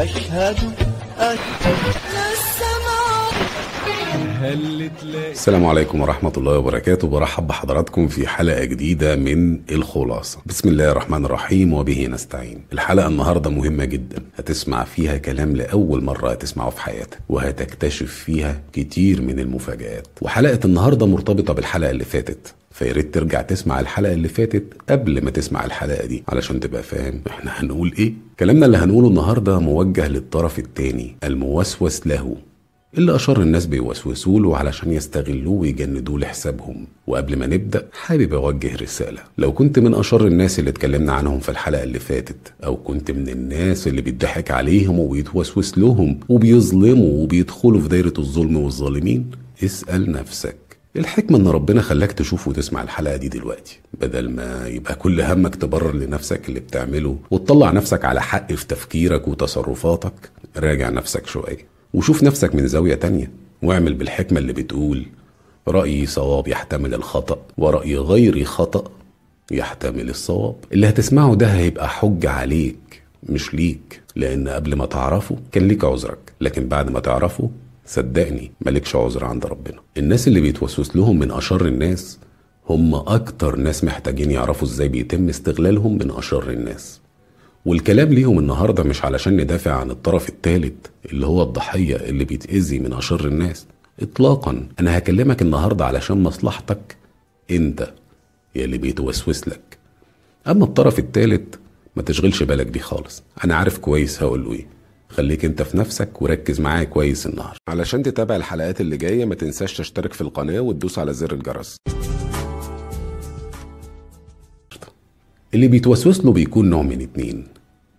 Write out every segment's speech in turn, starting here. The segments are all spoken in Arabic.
أشهد أشهد السلام عليكم ورحمة الله وبركاته برحب بحضراتكم في حلقة جديدة من الخلاصة بسم الله الرحمن الرحيم وبه نستعين الحلقة النهاردة مهمة جدا هتسمع فيها كلام لأول مرة هتسمعه في حياتك وهتكتشف فيها كتير من المفاجآت وحلقة النهاردة مرتبطة بالحلقة اللي فاتت فياريت ترجع تسمع الحلقة اللي فاتت قبل ما تسمع الحلقة دي علشان تبقى فاهم احنا هنقول ايه كلامنا اللي هنقوله النهاردة موجه للطرف التاني الموسوس له اللي أشار الناس بيوسوسوا له علشان يستغلوه ويجندوه لحسابهم وقبل ما نبدأ حابب أوجه رسالة لو كنت من أشر الناس اللي اتكلمنا عنهم في الحلقة اللي فاتت أو كنت من الناس اللي بيضحك عليهم وبيتوسوس لهم وبيظلموا وبيدخلوا في دايرة الظلم والظالمين اسأل نفسك الحكمة إن ربنا خلاك تشوف وتسمع الحلقة دي دلوقتي بدل ما يبقى كل همك تبرر لنفسك اللي بتعمله وتطلع نفسك على حق في تفكيرك وتصرفاتك راجع نفسك شوية وشوف نفسك من زاوية تانية واعمل بالحكمة اللي بتقول رأيي صواب يحتمل الخطأ ورأي غيري خطأ يحتمل الصواب اللي هتسمعه ده هيبقى حج عليك مش ليك لأن قبل ما تعرفه كان ليك عذرك لكن بعد ما تعرفه صدقني مالكش عذر عند ربنا الناس اللي بيتوسوس لهم من أشر الناس هم أكتر ناس محتاجين يعرفوا إزاي بيتم استغلالهم من أشر الناس والكلام ليهم النهاردة مش علشان ندافع عن الطرف الثالث اللي هو الضحية اللي بيتأذي من أشر الناس إطلاقا أنا هكلمك النهاردة علشان مصلحتك أنت يلي بيتوسوس لك أما الطرف الثالث ما تشغلش بالك بيه خالص أنا عارف كويس هقوله إيه خليك انت في نفسك وركز معايا كويس النهارده علشان تتابع الحلقات اللي جايه ما تنساش تشترك في القناه وتدوس على زر الجرس اللي بيتوسوس له بيكون نوع من اتنين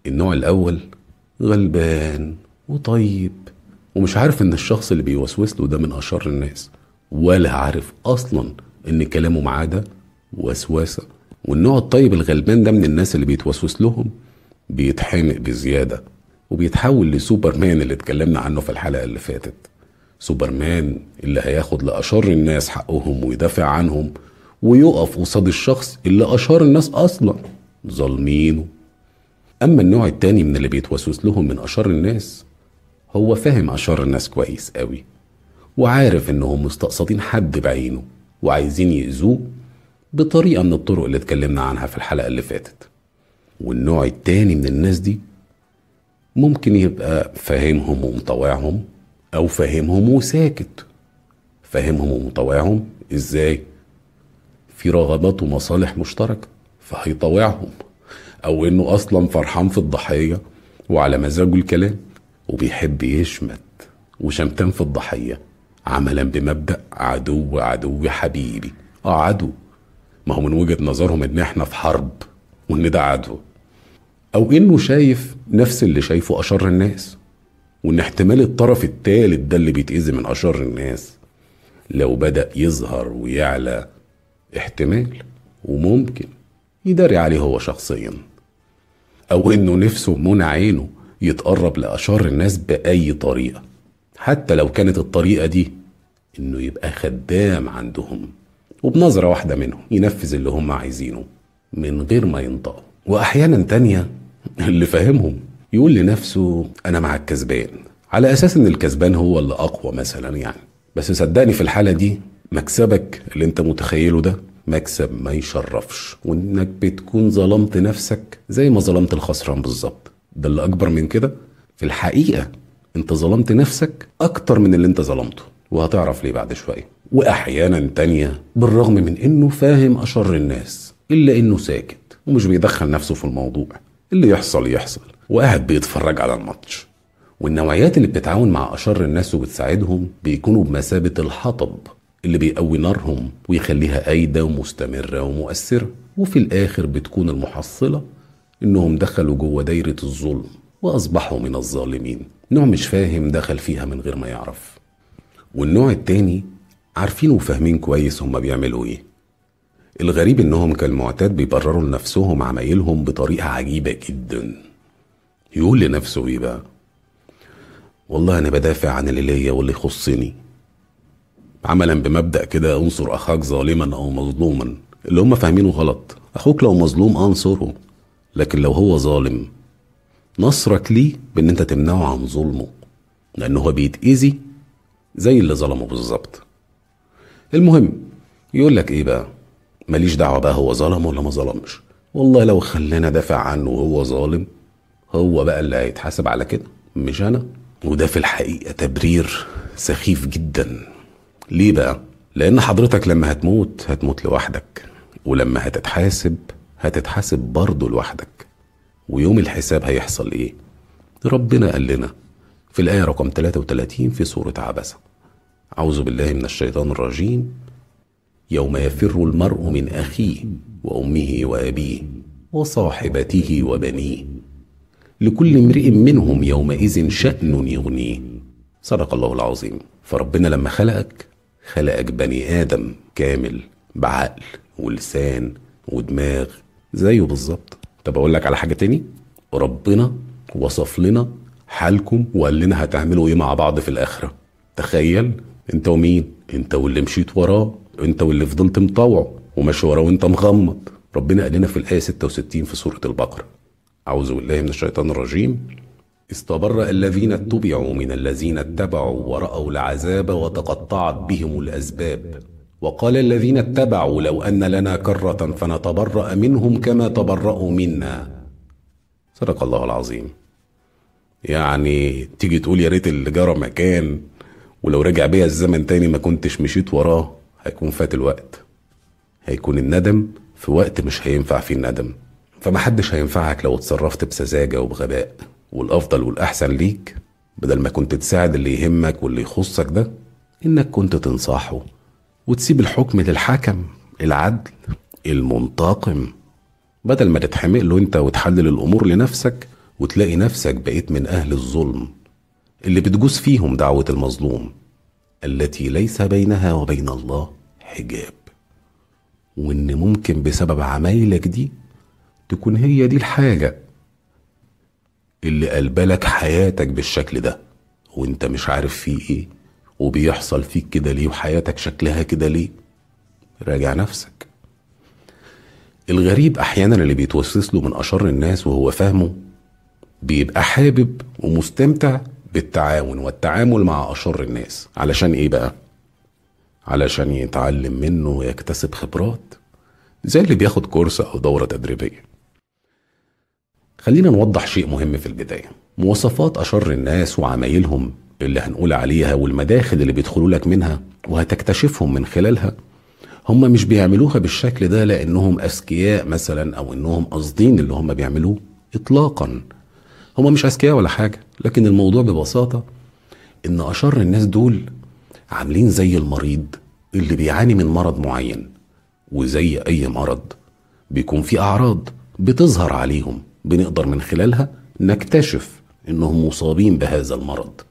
النوع الأول غلبان وطيب ومش عارف إن الشخص اللي بيوسوس له ده من أشر الناس ولا عارف أصلا إن كلامه معاه ده وسواسة والنوع الطيب الغلبان ده من الناس اللي بيتوسوس لهم بيتحمق بزيادة وبيتحول لسوبرمان اللي اتكلمنا عنه في الحلقة اللي فاتت سوبرمان اللي هياخد لأشر الناس حقهم ويدافع عنهم ويقف قصاد الشخص اللي أشار الناس أصلا ظالمينه أما النوع التاني من اللي بيتوسوس لهم من أشار الناس هو فاهم أشار الناس كويس قوي وعارف إنهم مستقصدين حد بعينه وعايزين يأذوه بطريقة من الطرق اللي اتكلمنا عنها في الحلقة اللي فاتت والنوع التاني من الناس دي ممكن يبقى فاهمهم ومطوعهم أو فاهمهم وساكت فاهمهم ومطوعهم إزاي؟ في رغبات ومصالح مشتركه فهيطاوعهم او انه اصلا فرحان في الضحيه وعلى مزاجه الكلام وبيحب يشمت وشمتان في الضحيه عملا بمبدا عدو عدو حبيبي اه عدو ما هو من وجهه نظرهم ان احنا في حرب وان ده عدو او انه شايف نفس اللي شايفه اشر الناس وان احتمال الطرف الثالث ده اللي بيتاذي من اشر الناس لو بدا يظهر ويعلى احتمال وممكن يداري عليه هو شخصيا أو إنه نفسه منى عينه يتقرب لأشر الناس بأي طريقة حتى لو كانت الطريقة دي إنه يبقى خدام عندهم وبنظرة واحدة منهم ينفذ اللي هم عايزينه من غير ما ينطقوا وأحيانا تانية اللي فاهمهم يقول لنفسه أنا مع الكسبان على أساس إن الكسبان هو اللي أقوى مثلا يعني بس صدقني في الحالة دي مكسبك اللي انت متخيله ده مكسب ما يشرفش وانك بتكون ظلمت نفسك زي ما ظلمت الخسران بالظبط ده اللي اكبر من كده في الحقيقه انت ظلمت نفسك اكتر من اللي انت ظلمته وهتعرف ليه بعد شويه واحيانا تانية بالرغم من انه فاهم اشر الناس الا انه ساكت ومش بيدخل نفسه في الموضوع اللي يحصل يحصل وقاعد بيتفرج على الماتش والنوعيات اللي بتتعاون مع اشر الناس وبتساعدهم بيكونوا بمثابه الحطب اللي بيقوي نارهم ويخليها قايدة ومستمرة ومؤثرة وفي الآخر بتكون المحصلة إنهم دخلوا جوه دايرة الظلم وأصبحوا من الظالمين نوع مش فاهم دخل فيها من غير ما يعرف والنوع التاني عارفين وفاهمين كويس هما بيعملوا ايه الغريب انهم كالمعتاد بيبرروا لنفسهم عمايلهم بطريقة عجيبة جدا يقول لنفسه ايه بقى والله انا بدافع عن اللي ليا واللي يخصني عملا بمبدا كده انصر اخاك ظالما او مظلوما اللي هم فاهمينه غلط اخوك لو مظلوم انصره لكن لو هو ظالم نصرك ليه بان انت تمنعه عن ظلمه لان هو بيتاذي زي اللي ظلمه بالظبط المهم يقول لك ايه بقى ماليش دعوه بقى هو ظلم ولا ما ظلمش والله لو خلينا دافع عنه وهو ظالم هو بقى اللي هيتحاسب على كده مش انا وده في الحقيقه تبرير سخيف جدا ليه بقى؟ لأن حضرتك لما هتموت هتموت لوحدك ولما هتتحاسب هتتحاسب برضه لوحدك ويوم الحساب هيحصل إيه؟ ربنا قال لنا في الآية رقم 33 في سورة عبسة أعوذ بالله من الشيطان الرجيم يوم يفر المرء من أخيه وأمه وأبيه وصاحبته وبنيه لكل امرئ منهم يومئذ شأن يغنيه صدق الله العظيم فربنا لما خلقك خلقك بني آدم كامل بعقل ولسان ودماغ زيه بالظبط طب أقول لك على حاجة تاني ربنا وصف لنا حالكم وقال لنا هتعملوا إيه مع بعض في الآخرة تخيل أنت ومين أنت واللي مشيت وراه أنت واللي فضلت مطوعه وماشي وراه وأنت مغمض ربنا قال لنا في الآية 66 في سورة البقرة أعوذ بالله من الشيطان الرجيم استبرأ الذين اتبعوا من الذين اتبعوا ورأوا العذاب وتقطعت بهم الأسباب وقال الذين اتبعوا لو أن لنا كرة فنتبرأ منهم كما تبرأوا منا صدق الله العظيم يعني تيجي تقول يا ريت اللي جرى مكان ولو رجع بيا الزمن تاني ما كنتش مشيت وراه هيكون فات الوقت هيكون الندم في وقت مش هينفع فيه الندم فمحدش هينفعك لو اتصرفت بسذاجة وبغباء والافضل والاحسن ليك بدل ما كنت تساعد اللي يهمك واللي يخصك ده انك كنت تنصحه وتسيب الحكم للحكم العدل المنتقم بدل ما تتحمق له انت وتحلل الامور لنفسك وتلاقي نفسك بقيت من اهل الظلم اللي بتجوز فيهم دعوه المظلوم التي ليس بينها وبين الله حجاب وان ممكن بسبب عمايلك دي تكون هي دي الحاجه اللي قلبلك حياتك بالشكل ده وانت مش عارف فيه ايه وبيحصل فيك كده ليه وحياتك شكلها كده ليه راجع نفسك الغريب احيانا اللي بيتوسوس له من اشر الناس وهو فاهمه بيبقى حابب ومستمتع بالتعاون والتعامل مع اشر الناس علشان ايه بقى علشان يتعلم منه ويكتسب خبرات زي اللي بياخد كورس او دوره تدريبيه خلينا نوضح شيء مهم في البداية مواصفات أشر الناس وعمايلهم اللي هنقول عليها والمداخل اللي بيدخلوا لك منها وهتكتشفهم من خلالها هم مش بيعملوها بالشكل ده لأنهم أذكياء مثلا أو إنهم قاصدين اللي هم بيعملوه إطلاقا هم مش أذكياء ولا حاجة لكن الموضوع ببساطة إن أشر الناس دول عاملين زي المريض اللي بيعاني من مرض معين وزي أي مرض بيكون في أعراض بتظهر عليهم بنقدر من خلالها نكتشف انهم مصابين بهذا المرض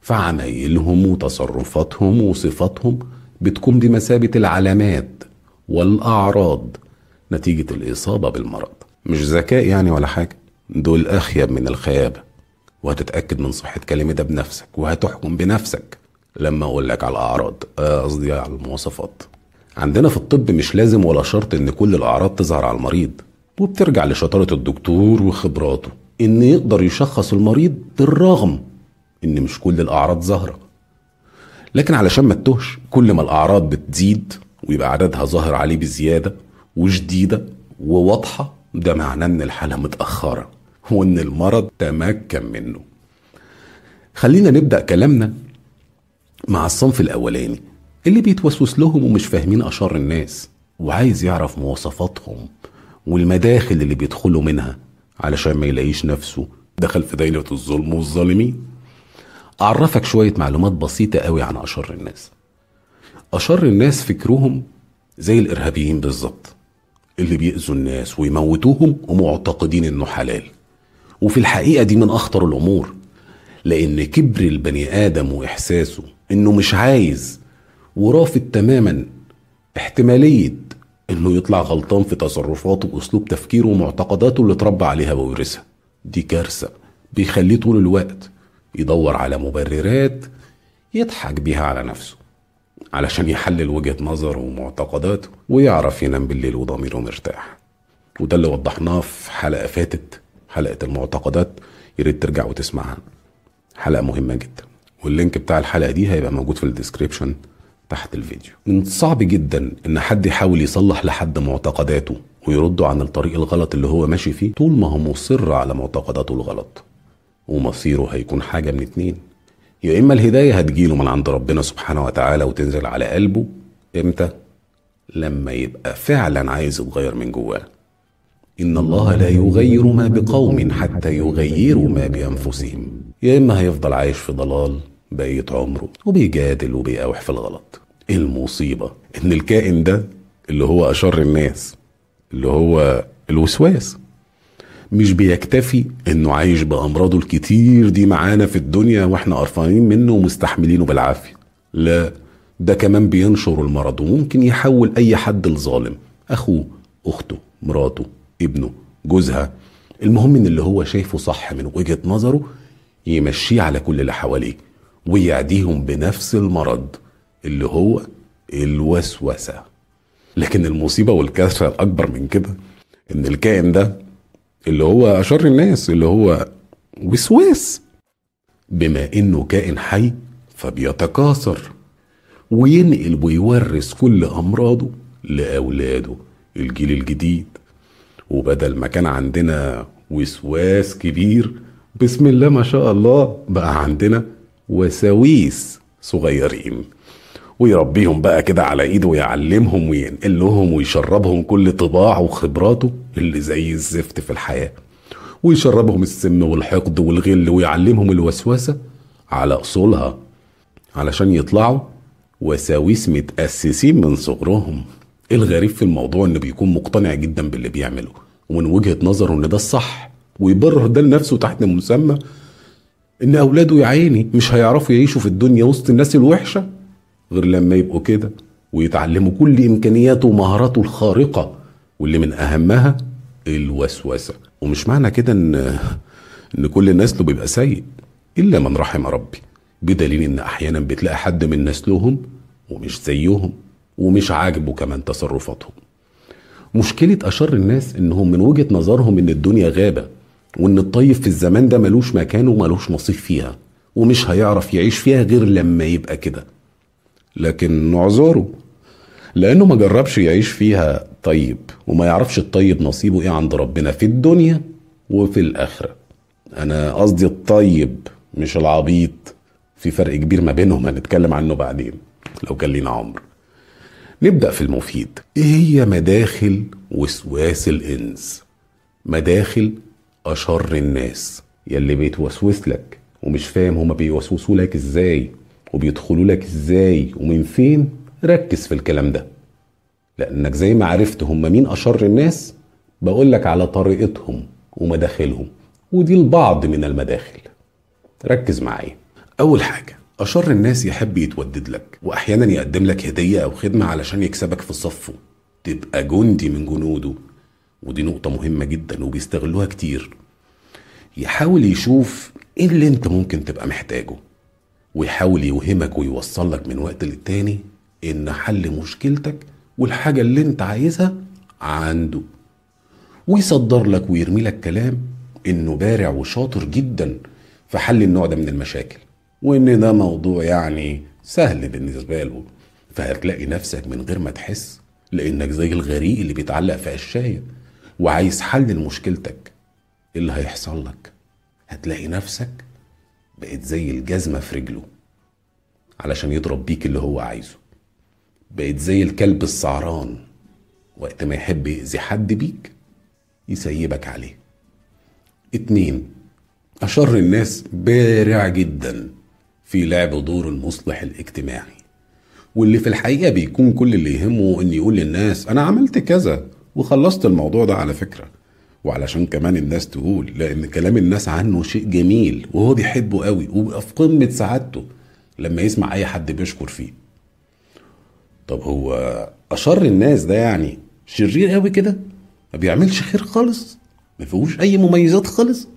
فعمايلهم وتصرفاتهم وصفاتهم بتكون بمثابة العلامات والأعراض نتيجة الإصابة بالمرض مش ذكاء يعني ولا حاجة دول أخيب من الخيابة وهتتأكد من صحة ده بنفسك وهتحكم بنفسك لما أقول لك على الأعراض آه، قصدي على المواصفات عندنا في الطب مش لازم ولا شرط إن كل الأعراض تظهر على المريض وبترجع لشطارة الدكتور وخبراته إن يقدر يشخص المريض بالرغم إن مش كل الأعراض ظاهرة لكن علشان ما تتوهش كل ما الأعراض بتزيد ويبقى عددها ظاهر عليه بزيادة وشديدة وواضحة ده معناه إن الحالة متأخرة وإن المرض تمكن منه خلينا نبدأ كلامنا مع الصنف الأولاني اللي بيتوسوس لهم ومش فاهمين أشر الناس وعايز يعرف مواصفاتهم والمداخل اللي بيدخلوا منها علشان ما يلاقيش نفسه دخل في دايرة الظلم والظالمين أعرفك شوية معلومات بسيطة قوي عن أشر الناس أشر الناس فكرهم زي الإرهابيين بالظبط اللي بيأذوا الناس ويموتوهم ومعتقدين إنه حلال وفي الحقيقة دي من أخطر الأمور لأن كبر البني آدم وإحساسه إنه مش عايز ورافض تماما احتمالية انه يطلع غلطان في تصرفاته واسلوب تفكيره ومعتقداته اللي اتربى عليها وورثها دي كارثه بيخليه طول الوقت يدور على مبررات يضحك بيها على نفسه علشان يحلل وجهة نظره ومعتقداته ويعرف ينام بالليل وضميره مرتاح وده اللي وضحناه في حلقة فاتت حلقة المعتقدات ريت ترجع وتسمعها حلقة مهمة جدا واللينك بتاع الحلقة دي هيبقى موجود في الديسكريبشن تحت الفيديو من صعب جدا ان حد يحاول يصلح لحد معتقداته ويرده عن الطريق الغلط اللي هو ماشي فيه طول ما هو مصر على معتقداته الغلط ومصيره هيكون حاجة من اتنين يا إما الهداية هتجيله من عند ربنا سبحانه وتعالى وتنزل على قلبه إمتى؟ لما يبقى فعلا عايز يتغير من جواه إن الله لا يغير ما بقوم حتى يغيروا ما بأنفسهم يا إما هيفضل عايش في ضلال بقية عمره وبيجادل وبيقاوح في الغلط إيه المصيبة إن الكائن ده اللي هو أشر الناس اللي هو الوسواس مش بيكتفي انه عايش بامراضه الكتير دي معانا في الدنيا واحنا قرفانين منه ومستحملينه بالعافيه لا ده كمان بينشر المرض وممكن يحول اي حد لظالم اخوه اخته مراته ابنه جوزها المهم ان اللي هو شايفه صح من وجهه نظره يمشيه على كل اللي حواليه ويعديهم بنفس المرض اللي هو الوسوسة لكن المصيبة والكثرة الأكبر من كده إن الكائن ده اللي هو أشر الناس اللي هو وسواس بما إنه كائن حي فبيتكاثر وينقل ويورث كل أمراضه لأولاده الجيل الجديد وبدل ما كان عندنا وسواس كبير بسم الله ما شاء الله بقى عندنا وسويس صغيرين ويربيهم بقى كده على ايده ويعلمهم وينقل لهم ويشربهم كل طباعه وخبراته اللي زي الزفت في الحياه ويشربهم السم والحقد والغل ويعلمهم الوسوسه على اصولها علشان يطلعوا وساويس متاسسين من صغرهم الغريب في الموضوع انه بيكون مقتنع جدا باللي بيعمله ومن وجهه نظره ان ده الصح ويبرر ده لنفسه تحت مسمى ان اولاده يا عيني مش هيعرفوا يعيشوا في الدنيا وسط الناس الوحشه غير لما يبقوا كده ويتعلموا كل امكانياته ومهاراته الخارقه واللي من اهمها الوسوسه ومش معنى كده ان ان كل الناس له بيبقى سيء الا من رحم ربي بدليل ان احيانا بتلاقي حد من نسلهم ومش زيهم ومش عاجبه كمان تصرفاتهم مشكله اشر الناس انهم من وجهه نظرهم ان الدنيا غابه وان الطيب في الزمان ده ملوش مكان وملوش نصيب فيها ومش هيعرف يعيش فيها غير لما يبقى كده لكن نعذره لانه ما جربش يعيش فيها طيب وما يعرفش الطيب نصيبه ايه عند ربنا في الدنيا وفي الاخره انا قصدي الطيب مش العبيط في فرق كبير ما بينهم هنتكلم عنه بعدين لو كان لينا عمر نبدا في المفيد ايه هي مداخل وسواس الانس مداخل أشر الناس يلي بيتوسوس لك ومش فاهم هما بيوسوسوا لك ازاي وبيدخلوا لك ازاي ومن فين ركز في الكلام ده لأنك زي ما عرفت هما مين أشر الناس بقول لك على طريقتهم ومداخلهم ودي البعض من المداخل ركز معايا أول حاجة أشر الناس يحب يتودد لك وأحيانا يقدم لك هدية أو خدمة علشان يكسبك في صفه تبقى جندي من جنوده ودي نقطة مهمة جدا وبيستغلوها كتير يحاول يشوف ايه اللي انت ممكن تبقى محتاجه ويحاول يوهمك ويوصلك من وقت للتاني ان حل مشكلتك والحاجة اللي انت عايزها عنده ويصدر لك ويرمي لك كلام انه بارع وشاطر جدا في حل النوع ده من المشاكل وان ده موضوع يعني سهل بالنسبة له فهتلاقي نفسك من غير ما تحس لانك زي الغريق اللي بيتعلق في قشايه وعايز حل لمشكلتك ايه اللي هيحصل لك هتلاقي نفسك بقت زي الجزمة في رجله علشان يضرب بيك اللي هو عايزه بقت زي الكلب السعران وقت ما يحب يأذي حد بيك يسيبك عليه اتنين أشر الناس بارع جدا في لعب دور المصلح الاجتماعي واللي في الحقيقة بيكون كل اللي يهمه إن يقول للناس أنا عملت كذا وخلصت الموضوع ده على فكرة وعلشان كمان الناس تقول لأن كلام الناس عنه شيء جميل وهو بيحبه قوي وبيبقى في قمة سعادته لما يسمع أي حد بيشكر فيه طب هو أشر الناس ده يعني شرير قوي كده ما بيعملش خير خالص ما فيهوش أي مميزات خالص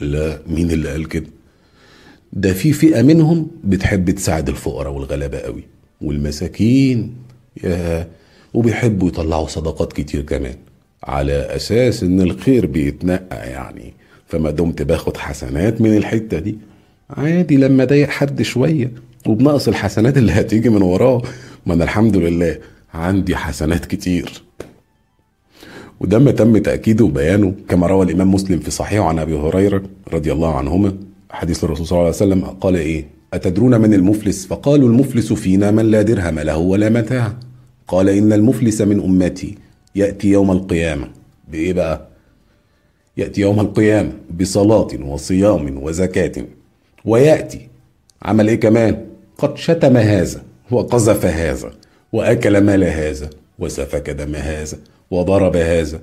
لا مين اللي قال كده ده في فئة منهم بتحب تساعد الفقراء والغلابة قوي والمساكين يا وبيحبوا يطلعوا صدقات كتير كمان على اساس ان الخير بيتنقى يعني فما دمت باخد حسنات من الحته دي عادي لما اضايق حد شويه وبنقص الحسنات اللي هتيجي من وراه ما انا الحمد لله عندي حسنات كتير وده ما تم تاكيده وبيانه كما روى الامام مسلم في صحيحه عن ابي هريره رضي الله عنهما حديث الرسول صلى الله عليه وسلم قال ايه اتدرون من المفلس فقالوا المفلس فينا من لا درهم له ولا متاع قال إن المفلس من أمتي يأتي يوم القيامة بإيه بقى؟ يأتي يوم القيامة بصلاة وصيام وزكاة ويأتي عمل إيه كمان؟ قد شتم هذا وقذف هذا وأكل مال هذا وسفك دم هذا وضرب هذا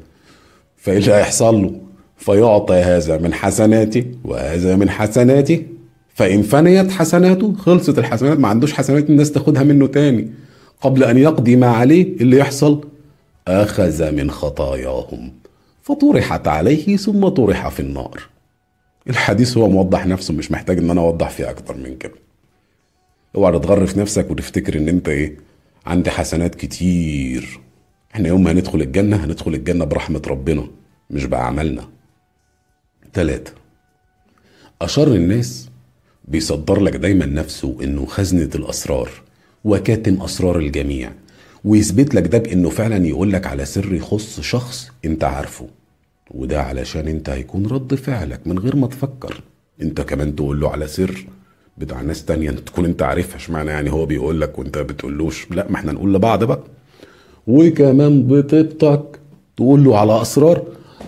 فإيه هيحصل له؟ فيعطى هذا من حسناته وهذا من حسناته فإن فنيت حسناته خلصت الحسنات ما عندوش حسنات الناس تاخدها منه تاني قبل أن يقضي ما عليه اللي يحصل أخذ من خطاياهم فطرحت عليه ثم طرح في النار الحديث هو موضح نفسه مش محتاج ان انا اوضح فيه اكتر من كده اوعى تغرف نفسك وتفتكر ان انت ايه عندي حسنات كتير احنا يوم ما هندخل الجنة هندخل الجنة برحمة ربنا مش بأعمالنا تلاتة أشر الناس بيصدر لك دايما نفسه انه خزنة الأسرار وكاتم أسرار الجميع ويثبت لك ده بإنه فعلا يقول لك على سر يخص شخص أنت عارفه وده علشان أنت هيكون رد فعلك من غير ما تفكر أنت كمان تقول له على سر بتاع ناس تانية انت تكون أنت عارفها اشمعنى يعني هو بيقول لك وأنت بتقولوش لا ما احنا نقول لبعض بقى وكمان بطيبتك تقول له على أسرار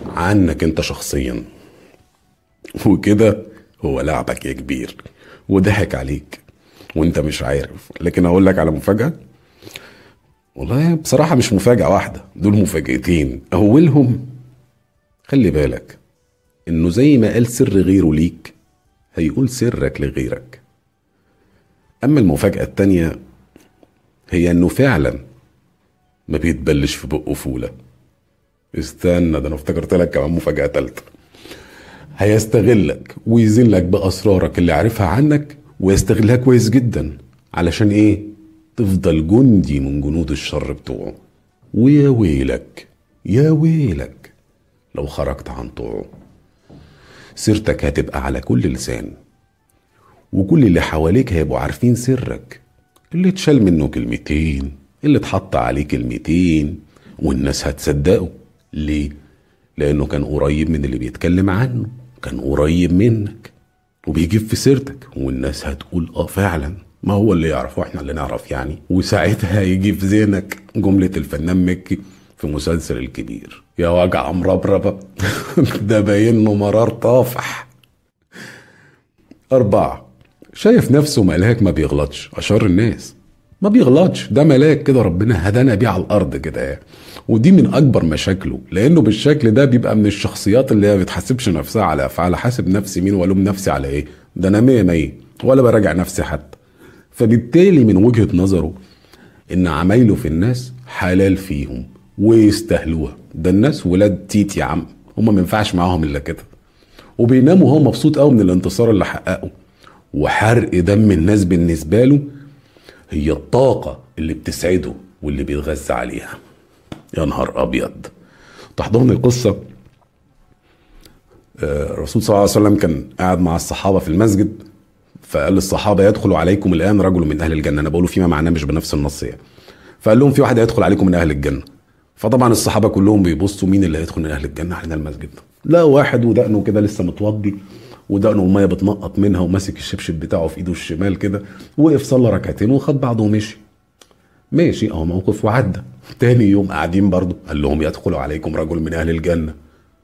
عنك أنت شخصيا وكده هو لعبك يا كبير وضحك عليك وانت مش عارف لكن اقول لك على مفاجاه والله بصراحه مش مفاجاه واحده دول مفاجاتين اولهم خلي بالك انه زي ما قال سر غيره ليك هيقول سرك لغيرك اما المفاجاه التانيه هي انه فعلا ما بيتبلش في بقه فوله استنى ده انا افتكرت لك كمان مفاجاه ثالثه هيستغلك ويزن لك باسرارك اللي عارفها عنك ويستغلها كويس جدا علشان ايه تفضل جندي من جنود الشر بتوعه ويا ويلك يا ويلك لو خرجت عن طوعه سيرتك هتبقى على كل لسان وكل اللي حواليك هيبقوا عارفين سرك اللي اتشال منه كلمتين اللي اتحط عليه كلمتين والناس هتصدقه ليه لانه كان قريب من اللي بيتكلم عنه كان قريب منك وبيجيب في سيرتك والناس هتقول اه فعلا ما هو اللي يعرفه واحنا اللي نعرف يعني وساعتها يجي في ذهنك جملة الفنان مكي في مسلسل الكبير يا وجع مربربة ده باين له مرار طافح أربعة شايف نفسه ملاك ما بيغلطش أشار الناس ما بيغلطش ده ملاك كده ربنا هدانا بيه على الأرض كده ودي من اكبر مشاكله لانه بالشكل ده بيبقى من الشخصيات اللي هي ما بتحاسبش نفسها على افعالها حاسب نفسي مين والوم نفسي على ايه ده انا مية مية ولا براجع نفسي حتى فبالتالي من وجهه نظره ان عمايله في الناس حلال فيهم ويستاهلوها ده الناس ولاد تيت يا عم هما ما ينفعش معاهم الا كده وبيناموا هو مبسوط قوي من الانتصار اللي حققه وحرق دم الناس بالنسبه له هي الطاقه اللي بتسعده واللي بيتغذى عليها يا نهار ابيض تحضرني القصه آه، الرسول صلى الله عليه وسلم كان قاعد مع الصحابه في المسجد فقال للصحابه يدخل عليكم الان رجل من اهل الجنه انا بقوله فيما معناه مش بنفس النص يعني فقال لهم في واحد هيدخل عليكم من اهل الجنه فطبعا الصحابه كلهم بيبصوا مين اللي هيدخل من اهل الجنه علينا المسجد لا واحد ودقنه كده لسه متوضي ودقنه الميه بتنقط منها وماسك الشبشب بتاعه في ايده الشمال كده وقف صلى ركعتين وخد بعضه ومشي ماشي اهو موقف وعدى تاني يوم قاعدين برضه قال لهم يدخل عليكم رجل من اهل الجنه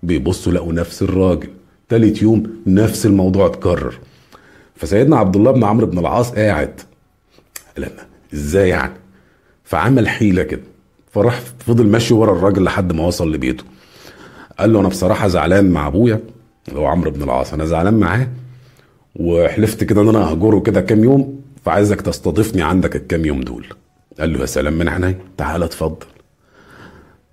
بيبصوا لقوا نفس الراجل تالت يوم نفس الموضوع اتكرر فسيدنا عبد الله بن عمرو بن العاص قاعد لما ازاي يعني فعمل حيله كده فراح فضل ماشي ورا الراجل لحد ما وصل لبيته قال له انا بصراحه زعلان مع ابويا اللي هو عمرو بن العاص انا زعلان معاه وحلفت كده ان انا هجره كده كام يوم فعايزك تستضيفني عندك الكام يوم دول قال له يا سلام من عيني تعالى اتفضل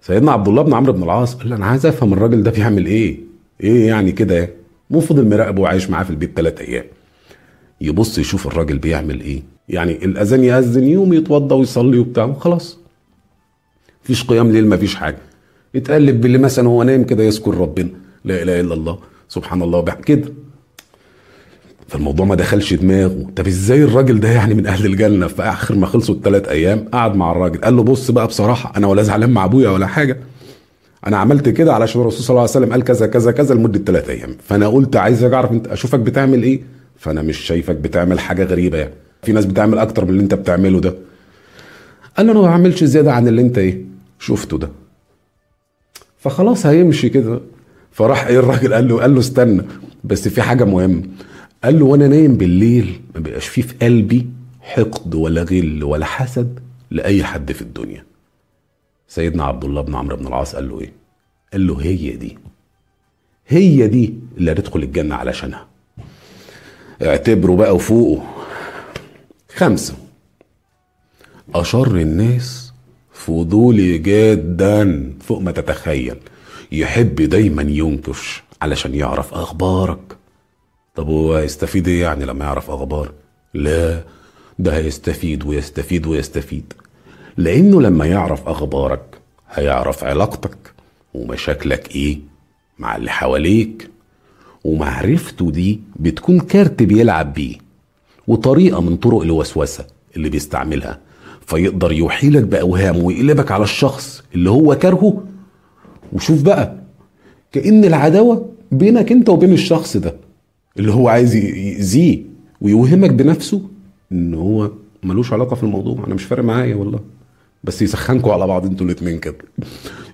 سيدنا عبد الله بن عمرو بن العاص قال له انا عايز افهم الراجل ده بيعمل ايه ايه يعني كده يعني؟ مو فضل مراقبه وعايش معاه في البيت ثلاث ايام يبص يشوف الراجل بيعمل ايه يعني الاذان ياذن يوم يتوضى ويصلي وبتاع وخلاص مفيش قيام ليل مفيش حاجه يتقلب باللي مثلا هو نايم كده يذكر ربنا لا اله الا الله سبحان الله كده فالموضوع ما دخلش دماغه طب ازاي الراجل ده يعني من اهل الجنه في اخر ما خلصوا الثلاث ايام قعد مع الراجل قال له بص بقى بصراحه انا ولا زعلان مع ابويا ولا حاجه انا عملت كده علشان الرسول صلى الله عليه وسلم قال كذا كذا كذا لمده ثلاث ايام فانا قلت عايز اعرف انت اشوفك بتعمل ايه فانا مش شايفك بتعمل حاجه غريبه يعني في ناس بتعمل اكتر من اللي انت بتعمله ده قال له انا ما بعملش زياده عن اللي انت ايه شفته ده فخلاص هيمشي كده فراح ايه الراجل قال له قال له استنى بس في حاجه مهمه قال له وانا نايم بالليل ما بيبقاش فيه في قلبي حقد ولا غل ولا حسد لاي حد في الدنيا سيدنا عبد الله بن عمرو بن العاص قال له ايه قال له هي دي هي دي اللي هتدخل الجنه علشانها اعتبروا بقى وفوقه خمسه اشر الناس فضولي جدا فوق ما تتخيل يحب دايما ينكش علشان يعرف اخبارك طب هو هيستفيد ايه يعني لما يعرف اخبار لا ده هيستفيد ويستفيد ويستفيد لانه لما يعرف اخبارك هيعرف علاقتك ومشاكلك ايه مع اللي حواليك ومعرفته دي بتكون كارت بيلعب بيه وطريقة من طرق الوسوسة اللي بيستعملها فيقدر يوحيلك بأوهام ويقلبك على الشخص اللي هو كارهه وشوف بقى كأن العداوة بينك انت وبين الشخص ده اللي هو عايز يأذيه ويوهمك بنفسه ان هو ملوش علاقه في الموضوع انا مش فارق معايا والله بس يسخنكوا على بعض انتوا الاثنين كده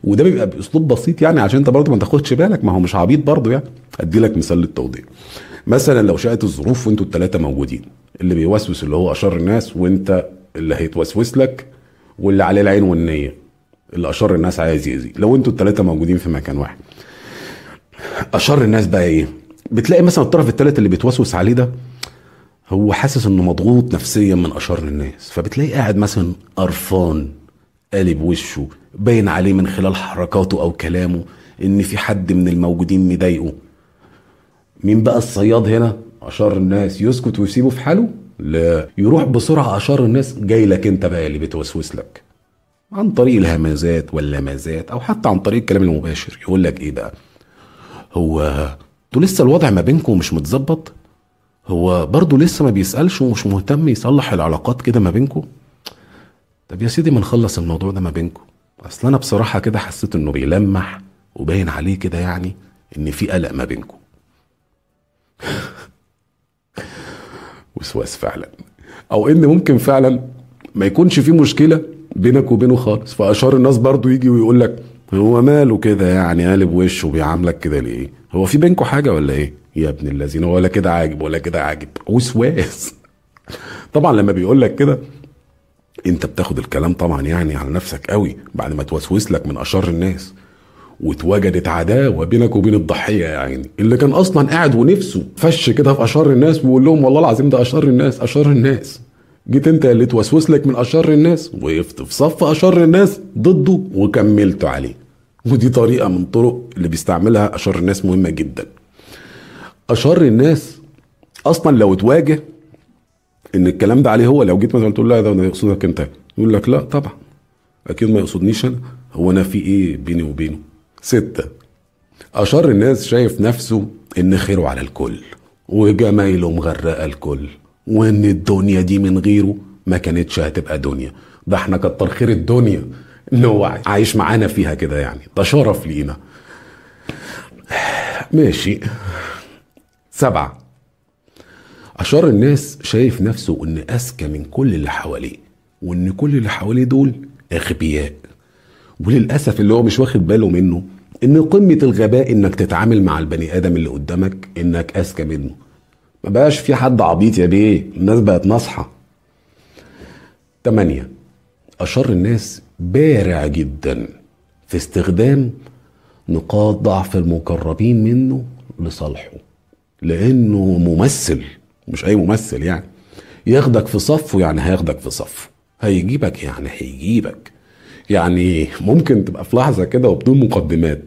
وده بيبقى باسلوب بسيط يعني عشان انت برضه ما تاخدش بالك ما هو مش عبيط برضه يعني ادي لك مثال للتوضيح مثلا لو شاءت الظروف وانتوا الثلاثه موجودين اللي بيوسوس اللي هو اشر الناس وانت اللي هيتوسوس لك واللي عليه العين والنيه اللي اشر الناس عايز يأذي لو انتوا الثلاثه موجودين في مكان واحد اشر الناس بقى ايه بتلاقي مثلا الطرف الثالث اللي بيتوسوس عليه ده هو حاسس انه مضغوط نفسيا من اشر الناس فبتلاقي قاعد مثلا قرفان قالب وشه باين عليه من خلال حركاته او كلامه ان في حد من الموجودين مضايقه مين بقى الصياد هنا اشار الناس يسكت ويسيبه في حاله لا يروح بسرعه اشار الناس جاي لك انت بقى اللي بتوسوس لك عن طريق الهمزات واللمازات او حتى عن طريق الكلام المباشر يقول لك ايه بقى هو انتوا لسه الوضع ما بينكم مش متظبط هو برضه لسه ما بيسالش ومش مهتم يصلح العلاقات كده ما بينكم طب يا سيدي ما نخلص الموضوع ده ما بينكم اصل انا بصراحه كده حسيت انه بيلمح وباين عليه كده يعني ان في قلق ما بينكم وسواس فعلا او ان ممكن فعلا ما يكونش في مشكله بينك وبينه خالص فاشار الناس برضو يجي ويقول لك هو ماله كده يعني قالب وشه بيعاملك كده ليه هو في بينكم حاجه ولا ايه يا ابن الذين ولا كده عاجب ولا كده عاجب وسواس طبعا لما بيقول لك كده انت بتاخد الكلام طبعا يعني على نفسك قوي بعد ما توسوس لك من اشر الناس وتوجدت عداوه بينك وبين الضحيه يا عيني اللي كان اصلا قاعد ونفسه فش كده في اشر الناس ويقول لهم والله العظيم ده اشر الناس اشر الناس جيت انت اللي توسوس لك من اشر الناس وقفت في صف اشر الناس ضده وكملت عليه ودي طريقه من طرق اللي بيستعملها اشر الناس مهمه جدا اشر الناس اصلا لو اتواجه ان الكلام ده عليه هو لو جيت مثلا تقول لا ده يقصدك انت يقول لك لا طبعا اكيد ما يقصدنيش انا هو انا في ايه بيني وبينه ستة اشر الناس شايف نفسه ان خيره على الكل وجمايله مغرقه الكل وان الدنيا دي من غيره ما كانتش هتبقى دنيا ده احنا كتر خير الدنيا اللي هو عايش معانا فيها كده يعني ده شرف لينا ماشي سبعة أشار الناس شايف نفسه إن أذكى من كل اللي حواليه وإن كل اللي حواليه دول أغبياء وللأسف اللي هو مش واخد باله منه إن قمة الغباء إنك تتعامل مع البني آدم اللي قدامك إنك أذكى منه ما بقاش في حد عبيط يا بيه الناس بقت ناصحه تمانية أشر الناس بارع جدا في استخدام نقاط ضعف المقربين منه لصالحه لأنه ممثل مش أي ممثل يعني ياخدك في صفه يعني هياخدك في صفه هيجيبك يعني هيجيبك يعني ممكن تبقى في لحظة كده وبدون مقدمات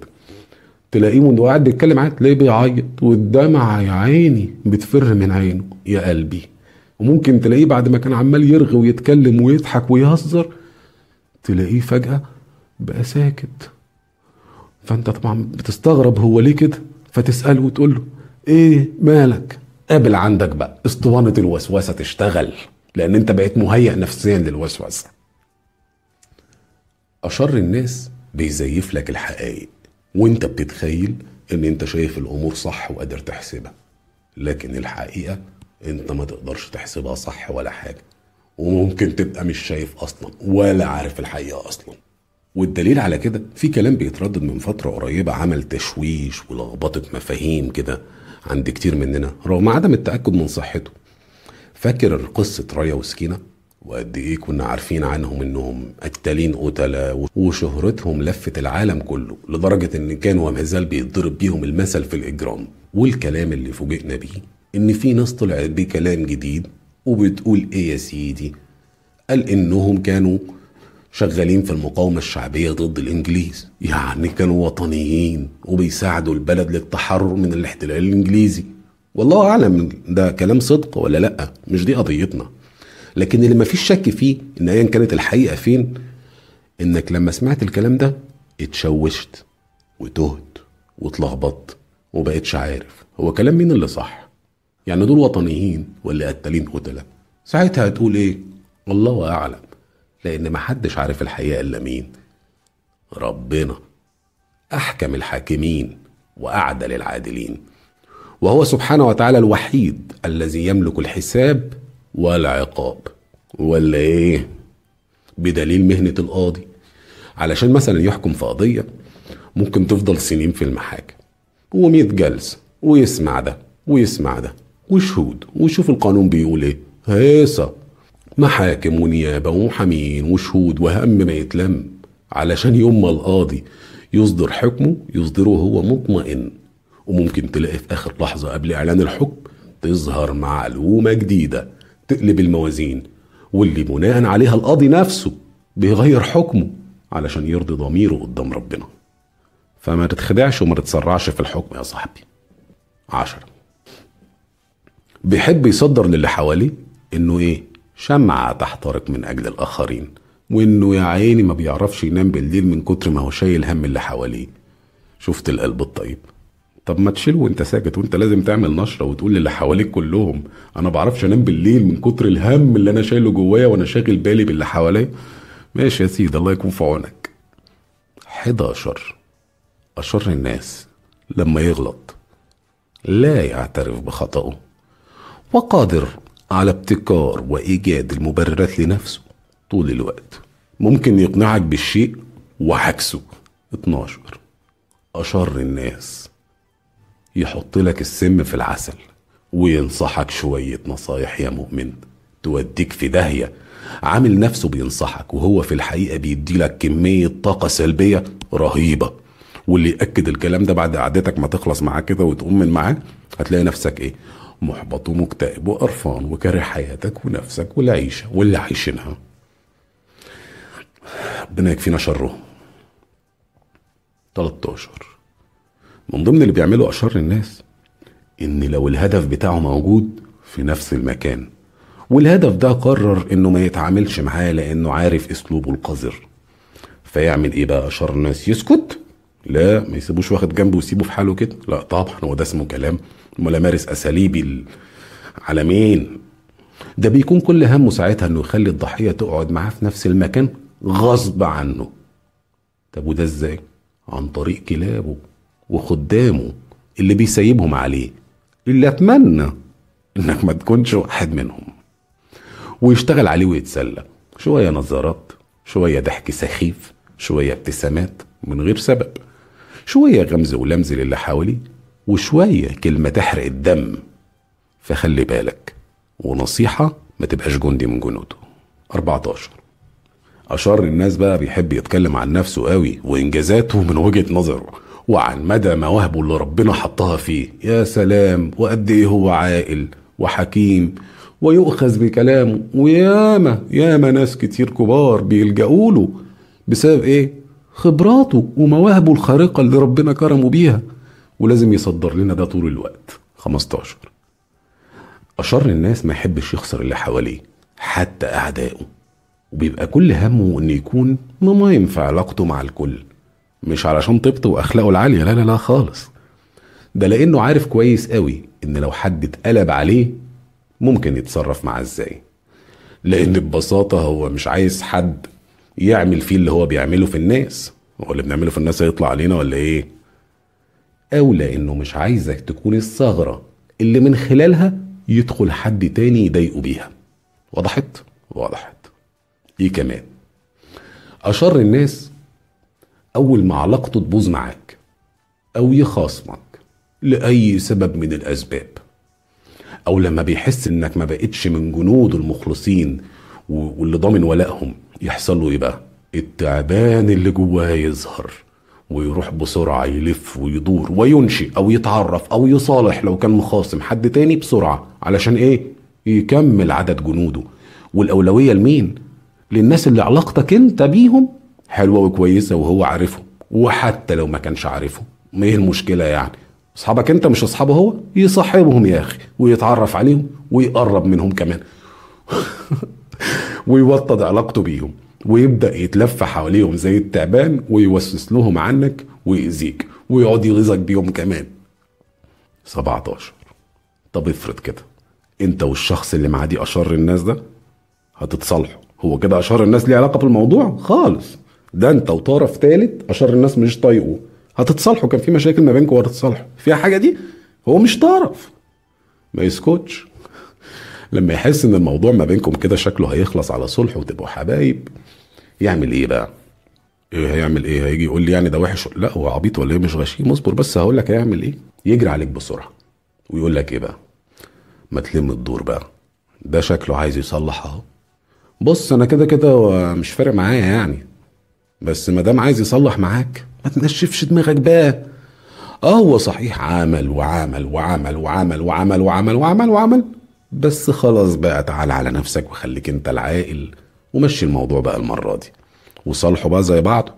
تلاقيه وانت قاعد بيتكلم معاك تلاقيه بيعيط والدمعه يا عيني بتفر من عينه يا قلبي وممكن تلاقيه بعد ما كان عمال يرغي ويتكلم ويضحك ويهزر تلاقيه فجاه بقى ساكت فانت طبعا بتستغرب هو ليه كده فتساله وتقول له ايه مالك قابل عندك بقى اسطوانه الوسوسه تشتغل لان انت بقيت مهيئ نفسيا للوسوسه اشر الناس بيزيف لك الحقائق وانت بتتخيل ان انت شايف الامور صح وقادر تحسبها لكن الحقيقه انت ما تقدرش تحسبها صح ولا حاجه وممكن تبقى مش شايف اصلا ولا عارف الحقيقه اصلا والدليل على كده في كلام بيتردد من فتره قريبه عمل تشويش ولخبطه مفاهيم كده عند كتير مننا رغم عدم التاكد من صحته فاكر قصه رايا وسكينه وقد ايه كنا عارفين عنهم انهم قتالين قتلة وشهرتهم لفت العالم كله لدرجة ان كانوا وما زال بيتضرب بيهم المثل في الاجرام والكلام اللي فوجئنا بيه ان في ناس طلعت بكلام جديد وبتقول ايه يا سيدي قال انهم كانوا شغالين في المقاومة الشعبية ضد الانجليز يعني كانوا وطنيين وبيساعدوا البلد للتحرر من الاحتلال الانجليزي والله اعلم ده كلام صدق ولا لا مش دي قضيتنا لكن اللي مفيش شك فيه ان ايا كانت الحقيقه فين انك لما سمعت الكلام ده اتشوشت وتهت واتلخبطت وبقتش عارف هو كلام مين اللي صح يعني دول وطنيين ولا قتالين قتله ساعتها هتقول ايه الله اعلم لان محدش عارف الحقيقه الا مين ربنا احكم الحاكمين واعدل العادلين وهو سبحانه وتعالى الوحيد الذي يملك الحساب والعقاب ولا ايه بدليل مهنة القاضي علشان مثلا يحكم في قضية ممكن تفضل سنين في المحاكم و100 جلسة ويسمع ده ويسمع ده وشهود ويشوف القانون بيقول ايه هيصة محاكم ونيابة ومحامين وشهود وهم ما يتلم علشان يوم ما القاضي يصدر حكمه يصدره هو مطمئن وممكن تلاقي في اخر لحظة قبل اعلان الحكم تظهر معلومة جديدة تقلب الموازين واللي بناء عليها القاضي نفسه بيغير حكمه علشان يرضي ضميره قدام ربنا فما تتخدعش وما تتسرعش في الحكم يا صاحبي عشرة بيحب يصدر للي حواليه انه ايه شمعة تحترق من اجل الاخرين وانه يا عيني ما بيعرفش ينام بالليل من كتر ما هو شايل هم اللي حواليه شفت القلب الطيب طب ما تشيل وانت ساكت وانت لازم تعمل نشره وتقول للي حواليك كلهم انا بعرفش انام بالليل من كتر الهم اللي انا شايله جوايا وانا شاغل بالي باللي حواليا ماشي يا سيدي الله يكون في عونك 11 أشر الناس لما يغلط لا يعترف بخطئه وقادر على ابتكار وإيجاد المبررات لنفسه طول الوقت ممكن يقنعك بالشيء وعكسه 12 أشر الناس يحط لك السم في العسل وينصحك شوية نصايح يا مؤمن توديك في داهية عامل نفسه بينصحك وهو في الحقيقة بيدي لك كمية طاقة سلبية رهيبة واللي يأكد الكلام ده بعد قعدتك ما تخلص معاه كده وتقوم من معاه هتلاقي نفسك ايه محبط ومكتئب وقرفان وكاره حياتك ونفسك والعيشة واللي عايشينها ربنا يكفينا شره 13 من ضمن اللي بيعمله اشر الناس ان لو الهدف بتاعه موجود في نفس المكان والهدف ده قرر انه ما يتعاملش معاه لانه عارف اسلوبه القذر فيعمل ايه بقى اشر الناس يسكت لا ما يسيبوش واخد جنبه ويسيبه في حاله كده لا طبعا هو ده اسمه كلام امال امارس اساليبي على مين ده بيكون كل همه ساعتها انه يخلي الضحيه تقعد معاه في نفس المكان غصب عنه طب وده ازاي عن طريق كلابه وخدامه اللي بيسيبهم عليه اللي أتمنى إنك ما تكونش واحد منهم ويشتغل عليه ويتسلى شوية نظارات شوية ضحك سخيف شوية ابتسامات من غير سبب شوية غمز ولمز للي حواليه وشوية كلمة تحرق الدم فخلي بالك ونصيحة ما تبقاش جندي من جنوده 14 أشر الناس بقى بيحب يتكلم عن نفسه قوي وإنجازاته من وجهة نظره وعن مدى مواهبه اللي ربنا حطها فيه يا سلام وقد ايه هو عاقل وحكيم ويؤخذ بكلامه وياما ياما ناس كتير كبار بيلجأوا له بسبب ايه خبراته ومواهبه الخارقة اللي ربنا كرمه بيها ولازم يصدر لنا ده طول الوقت 15 أشر الناس ما يحبش يخسر اللي حواليه حتى أعدائه وبيبقى كل همه إنه يكون ما ينفع علاقته مع الكل مش علشان طبطه واخلاقه العاليه لا لا لا خالص ده لانه عارف كويس قوي ان لو حد اتقلب عليه ممكن يتصرف معاه ازاي لان ببساطه هو مش عايز حد يعمل فيه اللي هو بيعمله في الناس هو اللي بنعمله في الناس هيطلع علينا ولا ايه او لانه مش عايزك تكون الثغره اللي من خلالها يدخل حد تاني يضايقه بيها وضحت وضحت ايه كمان اشر الناس أول ما علاقته تبوظ معاك أو يخاصمك لأي سبب من الأسباب أو لما بيحس إنك ما بقتش من جنوده المخلصين واللي ضامن ولائهم يحصل له إيه بقى؟ التعبان اللي جواه يظهر ويروح بسرعة يلف ويدور وينشئ أو يتعرف أو يصالح لو كان مخاصم حد تاني بسرعة علشان إيه؟ يكمل عدد جنوده والأولوية لمين؟ للناس اللي علاقتك أنت بيهم حلوه وكويسه وهو عارفهم وحتى لو ما كانش عارفهم ايه المشكله يعني اصحابك انت مش اصحابه هو يصاحبهم يا اخي ويتعرف عليهم ويقرب منهم كمان ويوطد علاقته بيهم ويبدا يتلف حواليهم زي التعبان ويوسوس لهم عنك ويأذيك ويقعد يغيظك بيهم كمان 17 طب افرض كده انت والشخص اللي معاه دي اشر الناس ده هتتصالحوا هو كده اشر الناس ليه علاقه بالموضوع خالص ده انت وطرف ثالث اشر الناس مش طايقه هتتصالحوا كان في مشاكل ما بينكم وهتتصالحوا فيها حاجه دي هو مش طرف ما يسكتش لما يحس ان الموضوع ما بينكم كده شكله هيخلص على صلح وتبقوا حبايب يعمل ايه بقى ايه هيعمل ايه هيجي يقول لي يعني ده وحش لا هو عبيط ولا ايه مش غشيم اصبر بس هقول لك هيعمل ايه يجري عليك بسرعه ويقول لك ايه بقى ما تلم الدور بقى ده شكله عايز يصلح اهو بص انا كده كده مش فارق معايا يعني بس ما دام عايز يصلح معاك ما تنشفش دماغك بقى اه هو صحيح عمل وعمل وعمل وعمل وعمل وعمل وعمل وعمل بس خلاص بقى تعال على نفسك وخليك انت العاقل ومشي الموضوع بقى المره دي وصالحوا بقى زي بعضه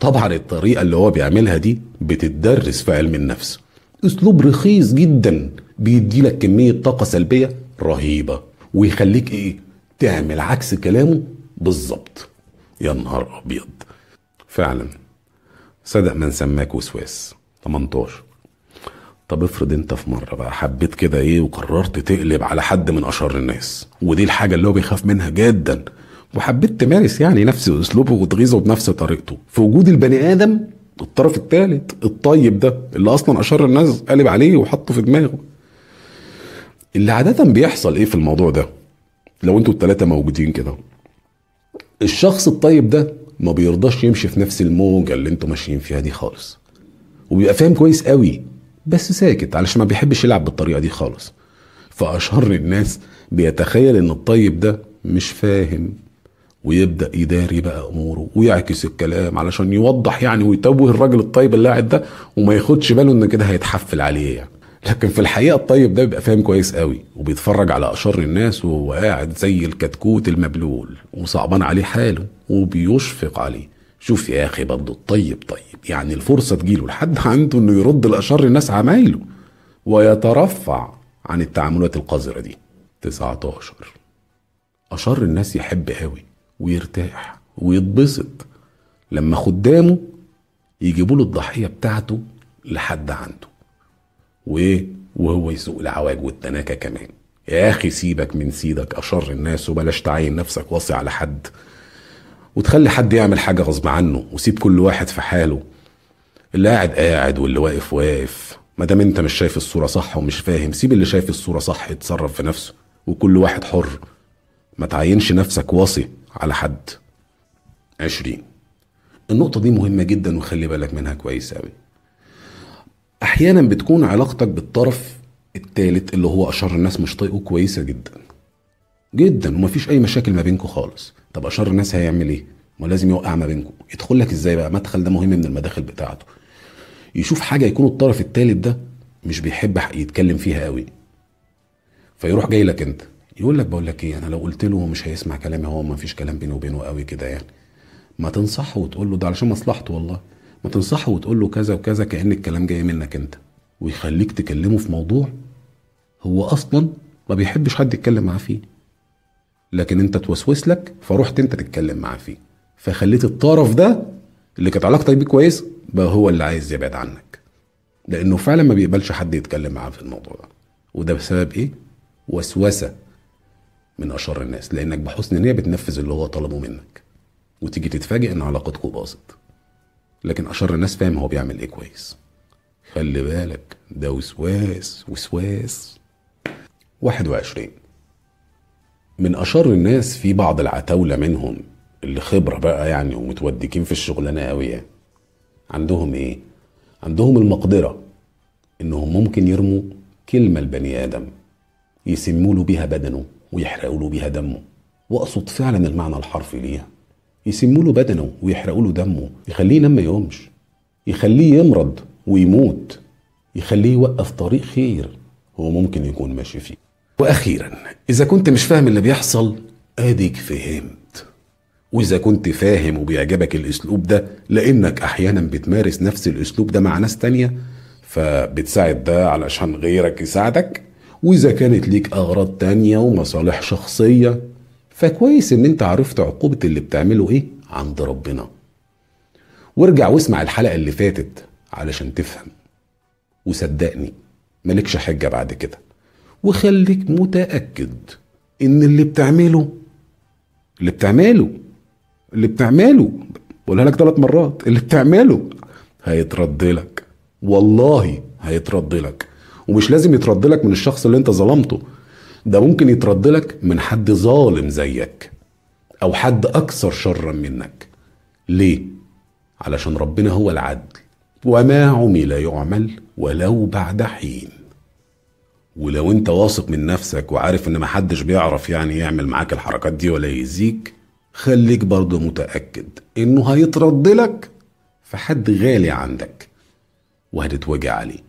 طبعا الطريقه اللي هو بيعملها دي بتتدرس في علم النفس اسلوب رخيص جدا بيدي لك كميه طاقه سلبيه رهيبه ويخليك ايه تعمل عكس كلامه بالظبط يا نهار ابيض فعلا صدق من سماك وسواس 18 طب افرض انت في مره بقى حبيت كده ايه وقررت تقلب على حد من اشر الناس ودي الحاجه اللي هو بيخاف منها جدا وحبيت تمارس يعني نفس اسلوبه وتغيظه بنفس طريقته في وجود البني ادم الطرف الثالث الطيب ده اللي اصلا اشر الناس قلب عليه وحطه في دماغه اللي عاده بيحصل ايه في الموضوع ده لو انتوا الثلاثه موجودين كده الشخص الطيب ده ما بيرضاش يمشي في نفس الموجه اللي انتوا ماشيين فيها دي خالص وبيبقى فاهم كويس قوي بس ساكت علشان ما بيحبش يلعب بالطريقه دي خالص فاشهر الناس بيتخيل ان الطيب ده مش فاهم ويبدا يداري بقى اموره ويعكس الكلام علشان يوضح يعني ويتوه الراجل الطيب اللاعب ده وما ياخدش باله ان كده هيتحفل عليه يعني لكن في الحقيقه الطيب ده بيبقى فاهم كويس قوي وبيتفرج على اشر الناس وهو قاعد زي الكتكوت المبلول وصعبان عليه حاله وبيشفق عليه شوف يا اخي برضه الطيب طيب يعني الفرصه تجيله لحد عنده انه يرد لاشر الناس عمايله ويترفع عن التعاملات القذره دي 19 اشر الناس يحب قوي ويرتاح ويتبسط لما خدامه يجيبوا له الضحيه بتاعته لحد عنده وهو يسوق العواج والتناكة كمان يا أخي سيبك من سيدك أشر الناس وبلاش تعين نفسك واصي على حد وتخلي حد يعمل حاجة غصب عنه وسيب كل واحد في حاله اللي قاعد قاعد واللي واقف واقف ما دام انت مش شايف الصورة صح ومش فاهم سيب اللي شايف الصورة صح يتصرف في نفسه وكل واحد حر ما تعينش نفسك واصي على حد عشرين النقطة دي مهمة جدا وخلي بالك منها كويس أوي احيانا بتكون علاقتك بالطرف الثالث اللي هو اشر الناس مش طايقه كويسه جدا جدا ومفيش اي مشاكل ما بينكم خالص طب اشر الناس هيعمل ايه ما لازم يوقع ما بينكم يدخل لك ازاي بقى مدخل ده مهم من المداخل بتاعته يشوف حاجه يكون الطرف الثالث ده مش بيحب يتكلم فيها قوي فيروح جاي لك انت يقول لك بقول لك ايه انا لو قلت له هو مش هيسمع كلامي هو ما فيش كلام بيني وبينه قوي كده يعني ما تنصحه وتقول له ده علشان مصلحته والله ما تنصحه وتقول له كذا وكذا كأن الكلام جاي منك أنت ويخليك تكلمه في موضوع هو أصلا ما بيحبش حد يتكلم معاه فيه لكن أنت توسوس لك فرحت أنت تتكلم معاه فيه فخليت الطرف ده اللي كانت علاقتك بيه كويسة بقى هو اللي عايز يبعد عنك لأنه فعلا ما بيقبلش حد يتكلم معاه في الموضوع ده وده بسبب إيه؟ وسوسة من أشر الناس لأنك بحسن نية بتنفذ اللي هو طلبه منك وتيجي تتفاجئ إن علاقتكم باظت لكن اشر الناس فاهم هو بيعمل ايه كويس خلي بالك ده وسواس وسواس 21 من اشر الناس في بعض العتاوله منهم اللي خبره بقى يعني ومتودكين في الشغلانه قوي يعني، عندهم ايه عندهم المقدره انهم ممكن يرموا كلمه لبني ادم يسموا له بيها بدنه ويحرقوا له بيها دمه واقصد فعلا المعنى الحرفي ليها يسموا له بدنه ويحرقوا له دمه يخليه ينام ما يقومش يخليه يمرض ويموت يخليه يوقف طريق خير هو ممكن يكون ماشي فيه واخيرا اذا كنت مش فاهم اللي بيحصل اديك فهمت واذا كنت فاهم وبيعجبك الاسلوب ده لانك احيانا بتمارس نفس الاسلوب ده مع ناس تانية فبتساعد ده علشان غيرك يساعدك واذا كانت ليك اغراض تانية ومصالح شخصية فكويس ان انت عرفت عقوبة اللي بتعمله ايه عند ربنا وارجع واسمع الحلقة اللي فاتت علشان تفهم وصدقني مالكش حجة بعد كده وخليك متأكد ان اللي بتعمله اللي بتعمله اللي بتعمله بقولها لك ثلاث مرات اللي بتعمله هيترد لك والله هيترد لك ومش لازم يترد لك من الشخص اللي انت ظلمته ده ممكن يترد لك من حد ظالم زيك او حد اكثر شرا منك ليه علشان ربنا هو العدل وما عمل يعمل ولو بعد حين ولو انت واثق من نفسك وعارف ان محدش بيعرف يعني يعمل معاك الحركات دي ولا يأذيك خليك برضه متأكد انه هيترد لك في حد غالي عندك وهتتوجع عليه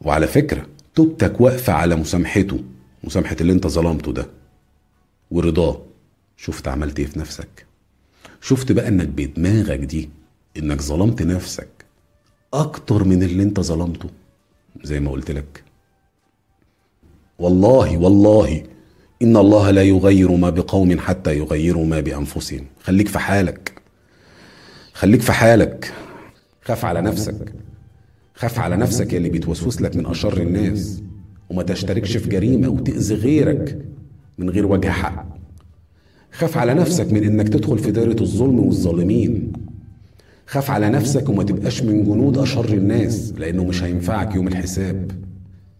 وعلى فكره توبتك واقفة على مسامحته مسامحة اللي انت ظلمته ده ورضاه شفت عملت ايه في نفسك شفت بقى انك بدماغك دي انك ظلمت نفسك اكتر من اللي انت ظلمته زي ما قلت لك والله والله ان الله لا يغير ما بقوم حتى يغيروا ما بانفسهم خليك في حالك خليك في حالك خاف على نفسك خاف على نفسك اللي بيتوسوس لك من أشر الناس وما تشتركش في جريمة وتأذي غيرك من غير وجه حق خاف على نفسك من إنك تدخل في دائرة الظلم والظالمين خاف على نفسك وما تبقاش من جنود أشر الناس لأنه مش هينفعك يوم الحساب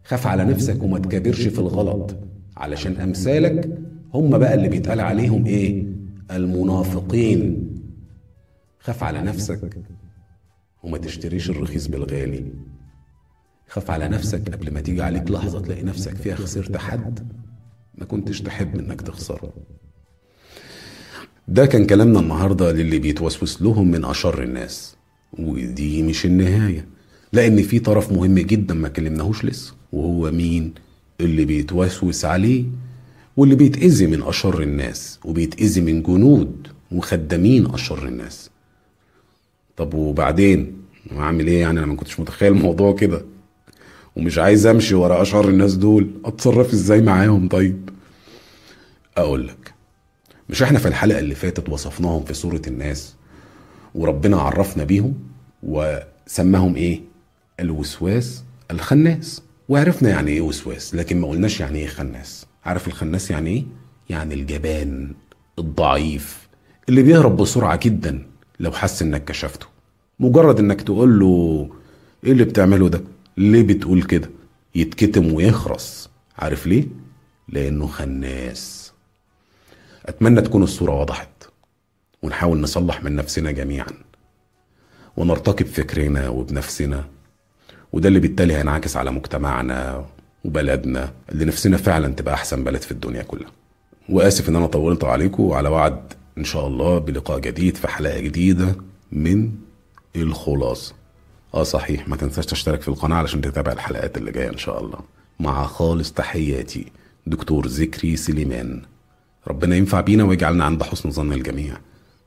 خاف على نفسك وما تكابرش في الغلط علشان أمثالك هم بقى اللي بيتقال عليهم إيه المنافقين خاف على نفسك وما تشتريش الرخيص بالغالي خاف على نفسك قبل ما تيجي عليك لحظة تلاقي نفسك فيها خسرت حد ما كنتش تحب انك تخسره ده كان كلامنا النهاردة للي بيتوسوس لهم من أشر الناس ودي مش النهاية لأن في طرف مهم جدا ما كلمناهوش لسه وهو مين اللي بيتوسوس عليه واللي بيتأذي من أشر الناس وبيتأذي من جنود وخدامين أشر الناس طب وبعدين اعمل ايه يعني انا ما كنتش متخيل الموضوع كده ومش عايز امشي ورا اشهر الناس دول اتصرف ازاي معاهم طيب اقول لك مش احنا في الحلقه اللي فاتت وصفناهم في صوره الناس وربنا عرفنا بيهم وسماهم ايه الوسواس الخناس وعرفنا يعني ايه وسواس لكن ما قلناش يعني ايه خناس عارف الخناس يعني ايه يعني الجبان الضعيف اللي بيهرب بسرعه جدا لو حس انك كشفته مجرد انك تقول له ايه اللي بتعمله ده ليه بتقول كده يتكتم ويخرس عارف ليه لانه خناس اتمنى تكون الصوره وضحت ونحاول نصلح من نفسنا جميعا ونرتقي بفكرنا وبنفسنا وده اللي بالتالي هينعكس على مجتمعنا وبلدنا اللي نفسنا فعلا تبقى احسن بلد في الدنيا كلها واسف ان انا طولت عليكم وعلى وعد ان شاء الله بلقاء جديد في حلقه جديده من الخلاصه اه صحيح ما تنساش تشترك في القناه علشان تتابع الحلقات اللي جايه ان شاء الله مع خالص تحياتي دكتور ذكري سليمان ربنا ينفع بينا ويجعلنا عند حسن ظن الجميع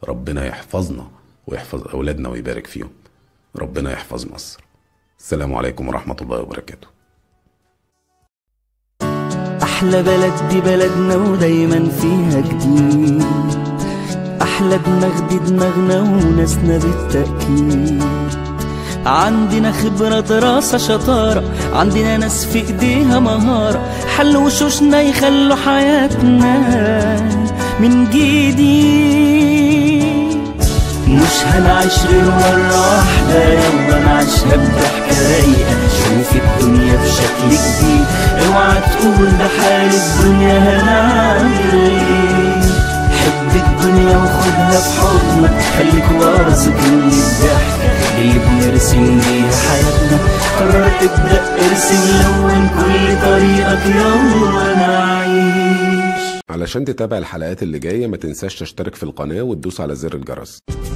ربنا يحفظنا ويحفظ اولادنا ويبارك فيهم ربنا يحفظ مصر السلام عليكم ورحمه الله وبركاته احلى بلد دي بلدنا ودايما فيها جديد احلى دماغ دي دماغنا وناسنا بالتأكيد عندنا خبرة دراسة شطارة عندنا ناس في ايديها مهارة حل وشوشنا يخلوا حياتنا من جديد مش هنعيش غير مرة واحدة يلا نعيشها بضحكة رايقة شوف الدنيا بشكل جديد اوعى تقول ده حال الدنيا هنعمل ايه الدنيا وخدها بحضنك خليك واثق من الضحك اللي بنرسم بيها حياتنا قرر تبدأ ارسم لون كل طريقك يلا انا عايش علشان تتابع الحلقات اللي جاية ما تنساش تشترك في القناة وتدوس على زر الجرس